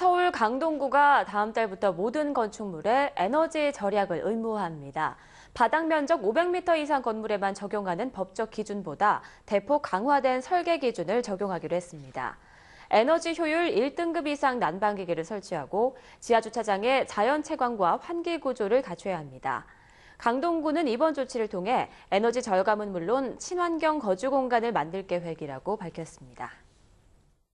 서울 강동구가 다음 달부터 모든 건축물에 에너지 절약을 의무화합니다. 바닥 면적 500m 이상 건물에만 적용하는 법적 기준보다 대폭 강화된 설계 기준을 적용하기로 했습니다. 에너지 효율 1등급 이상 난방기계를 설치하고 지하주차장에 자연채광과 환기구조를 갖춰야 합니다. 강동구는 이번 조치를 통해 에너지 절감은 물론 친환경 거주 공간을 만들 계획이라고 밝혔습니다.